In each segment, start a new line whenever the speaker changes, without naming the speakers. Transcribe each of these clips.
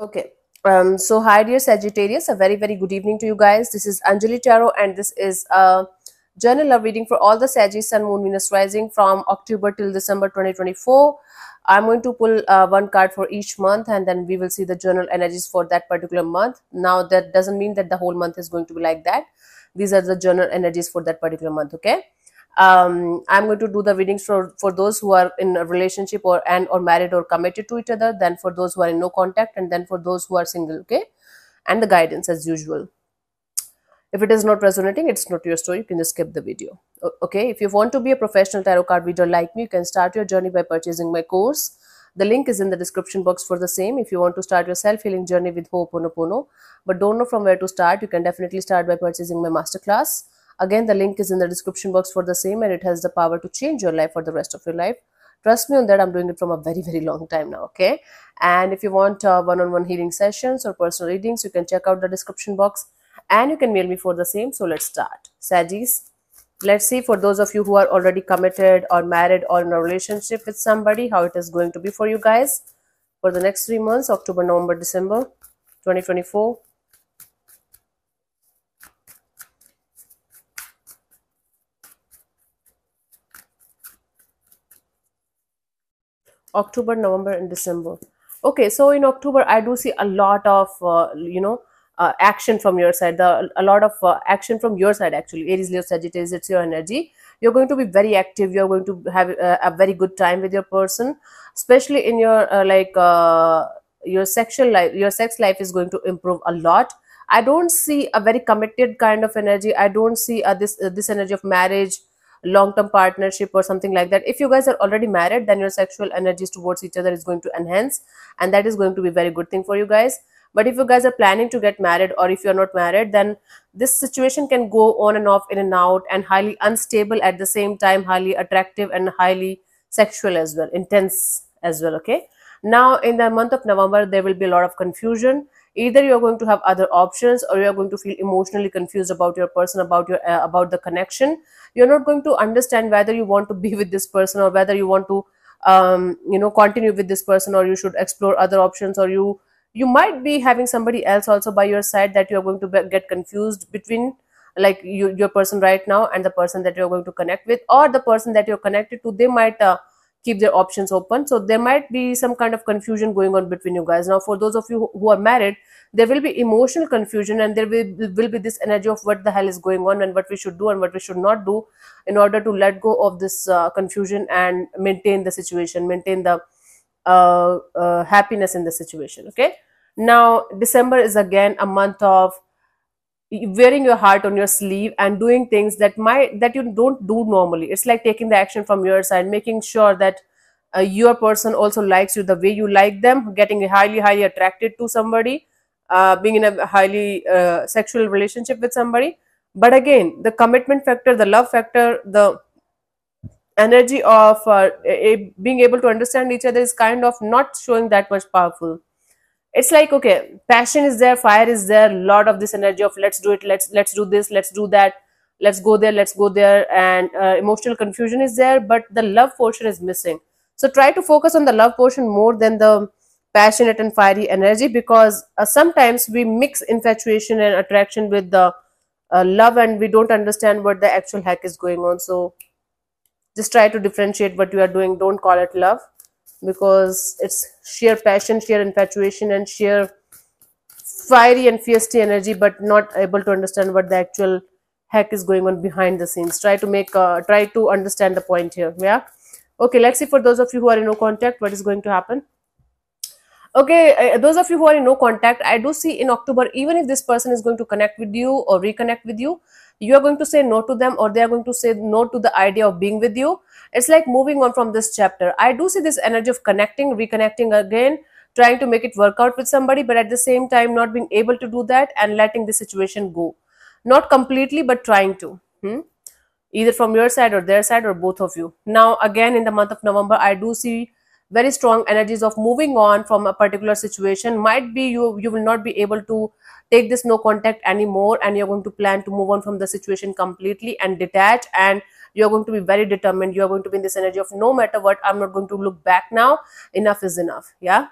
Okay. Um, so hi dear Sagittarius, a very very good evening to you guys. This is Anjali Tarot and this is a journal love reading for all the Sagittarius Sun, Moon, Venus rising from October till December 2024. I'm going to pull uh, one card for each month and then we will see the journal energies for that particular month. Now that doesn't mean that the whole month is going to be like that. These are the journal energies for that particular month, okay? um, i'm going to do the readings for, for those who are in a relationship or and or married or committed to each other then for those who are in no contact and then for those who are single okay and the guidance as usual if it is not resonating it's not your story you can just skip the video okay if you want to be a professional tarot card reader like me you can start your journey by purchasing my course the link is in the description box for the same if you want to start your self-healing journey with Ho'oponopono but don't know from where to start you can definitely start by purchasing my masterclass Again, the link is in the description box for the same and it has the power to change your life for the rest of your life. Trust me on that, I'm doing it from a very, very long time now, okay? And if you want one on one healing sessions or personal readings, you can check out the description box and you can mail me for the same. So let's start. Sagis, let's see for those of you who are already committed or married or in a relationship with somebody, how it is going to be for you guys for the next three months October, November, December 2024. October, November, and December. Okay, so in October, I do see a lot of, uh, you know, uh, action from your side, the, a lot of uh, action from your side actually. Aries, Leo, Sagittarius, it's your energy. You're going to be very active. You're going to have uh, a very good time with your person, especially in your uh, like uh, your sexual life. Your sex life is going to improve a lot. I don't see a very committed kind of energy. I don't see this this energy of marriage long-term partnership or something like that if you guys are already married then your sexual energies towards each other is going to enhance and that is going to be very good thing for you guys but if you guys are planning to get married or if you're not married then this situation can go on and off in and out and highly unstable at the same time highly attractive and highly sexual as well intense as well okay now in the month of November, there will be a lot of confusion. Either you're going to have other options or you're going to feel emotionally confused about your person, about your uh, about the connection. You're not going to understand whether you want to be with this person or whether you want to um, you know continue with this person or you should explore other options or you you might be having somebody else also by your side that you're going to be, get confused between like you, your person right now and the person that you're going to connect with or the person that you're connected to they might uh, keep their options open. So there might be some kind of confusion going on between you guys. Now, for those of you who are married, there will be emotional confusion and there will, will be this energy of what the hell is going on and what we should do and what we should not do in order to let go of this uh, confusion and maintain the situation, maintain the uh, uh, happiness in the situation. Okay. Now, December is again a month of wearing your heart on your sleeve and doing things that might that you don't do normally it's like taking the action from your side making sure that uh, your person also likes you the way you like them getting highly highly attracted to somebody uh, being in a highly uh, sexual relationship with somebody but again the commitment factor the love factor the energy of uh, a, being able to understand each other is kind of not showing that much powerful it's like okay passion is there fire is there lot of this energy of let's do it let's let's do this let's do that let's go there let's go there and uh, emotional confusion is there but the love portion is missing so try to focus on the love portion more than the passionate and fiery energy because uh, sometimes we mix infatuation and attraction with the uh, love and we don't understand what the actual heck is going on so just try to differentiate what you are doing don't call it love because it's sheer passion, sheer infatuation, and sheer fiery and fiery energy, but not able to understand what the actual heck is going on behind the scenes. Try to make, uh, try to understand the point here. Yeah. Okay, let's see for those of you who are in no contact, what is going to happen. Okay, uh, those of you who are in no contact, I do see in October, even if this person is going to connect with you or reconnect with you, you are going to say no to them or they are going to say no to the idea of being with you it's like moving on from this chapter i do see this energy of connecting reconnecting again trying to make it work out with somebody but at the same time not being able to do that and letting the situation go not completely but trying to hmm? either from your side or their side or both of you now again in the month of november i do see very strong energies of moving on from a particular situation might be you you will not be able to take this no contact anymore and you're going to plan to move on from the situation completely and detach and you're going to be very determined you're going to be in this energy of no matter what i'm not going to look back now enough is enough yeah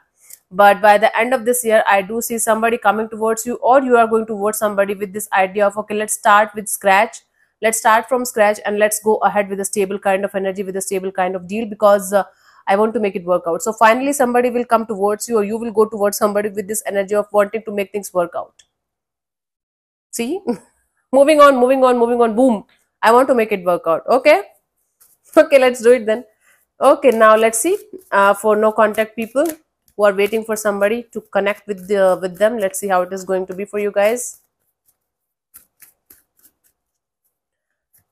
but by the end of this year i do see somebody coming towards you or you are going towards somebody with this idea of okay let's start with scratch let's start from scratch and let's go ahead with a stable kind of energy with a stable kind of deal because uh, I want to make it work out. So finally, somebody will come towards you or you will go towards somebody with this energy of wanting to make things work out. See? moving on, moving on, moving on. Boom. I want to make it work out. Okay? Okay, let's do it then. Okay, now let's see. Uh, for no contact people who are waiting for somebody to connect with, the, uh, with them, let's see how it is going to be for you guys.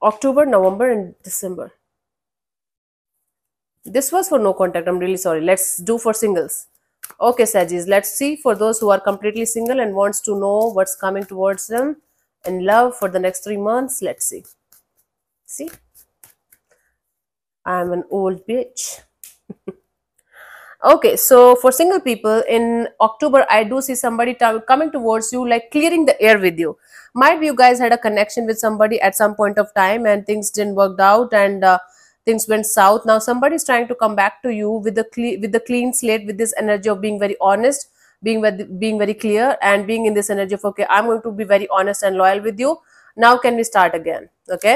October, November and December. This was for no contact. I'm really sorry. Let's do for singles. Okay, Sagis. Let's see for those who are completely single and wants to know what's coming towards them in love for the next three months. Let's see. See? I'm an old bitch. okay so for single people in october i do see somebody coming towards you like clearing the air with you might be you guys had a connection with somebody at some point of time and things didn't work out and uh, things went south now somebody is trying to come back to you with the cle- with the clean slate with this energy of being very honest being very being very clear and being in this energy of okay i'm going to be very honest and loyal with you now can we start again okay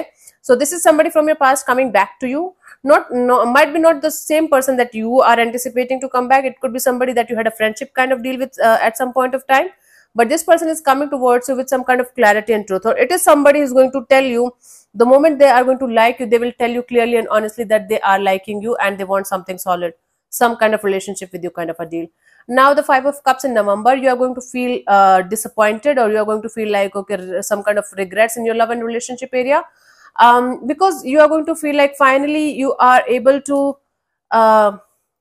so this is somebody from your past coming back to you not no, might be not the same person that you are anticipating to come back it could be somebody that you had a friendship kind of deal with uh, at some point of time but this person is coming towards you with some kind of clarity and truth or it is somebody who's going to tell you the moment they are going to like you they will tell you clearly and honestly that they are liking you and they want something solid some kind of relationship with you kind of a deal now the five of cups in november you are going to feel uh, disappointed or you are going to feel like okay some kind of regrets in your love and relationship area um, because you are going to feel like finally you are able to uh,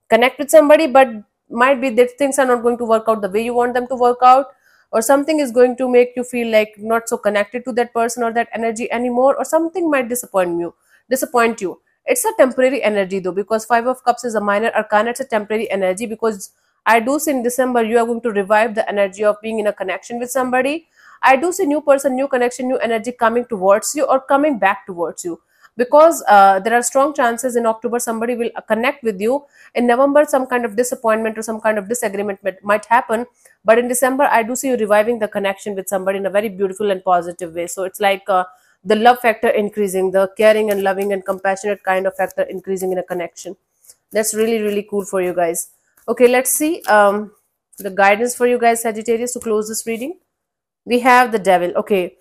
connect with somebody but might be that things are not going to work out the way you want them to work out or something is going to make you feel like not so connected to that person or that energy anymore or something might disappoint you disappoint you it's a temporary energy though because five of cups is a minor arcana it's a temporary energy because i do see in december you are going to revive the energy of being in a connection with somebody i do see new person new connection new energy coming towards you or coming back towards you because uh, there are strong chances in October somebody will uh, connect with you. In November, some kind of disappointment or some kind of disagreement might happen. But in December, I do see you reviving the connection with somebody in a very beautiful and positive way. So it's like uh, the love factor increasing, the caring and loving and compassionate kind of factor increasing in a connection. That's really, really cool for you guys. Okay, let's see um, the guidance for you guys, Sagittarius, to close this reading we have the devil okay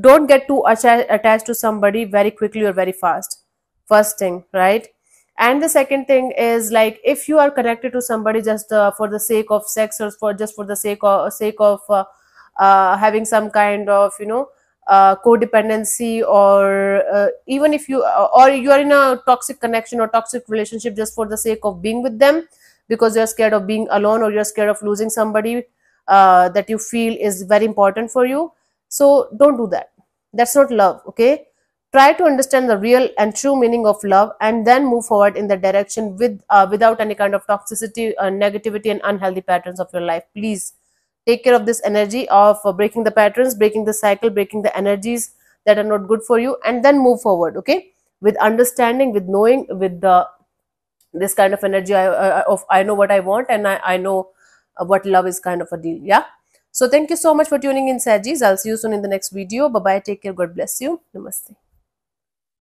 don't get too attached to somebody very quickly or very fast first thing right and the second thing is like if you are connected to somebody just uh, for the sake of sex or for just for the sake of sake of uh, uh, having some kind of you know uh, codependency or uh, even if you uh, or you are in a toxic connection or toxic relationship just for the sake of being with them because you're scared of being alone or you're scared of losing somebody uh, that you feel is very important for you so don't do that that's not love okay try to understand the real and true meaning of love and then move forward in the direction with uh, without any kind of toxicity uh, negativity and unhealthy patterns of your life please take care of this energy of uh, breaking the patterns breaking the cycle breaking the energies that are not good for you and then move forward okay with understanding with knowing with the this kind of energy I, uh, of I know what I want and I, I know uh, what love is kind of a deal yeah so thank you so much for tuning in Sajis. I'll see you soon in the next video. Bye-bye. Take care. God bless you. Namaste.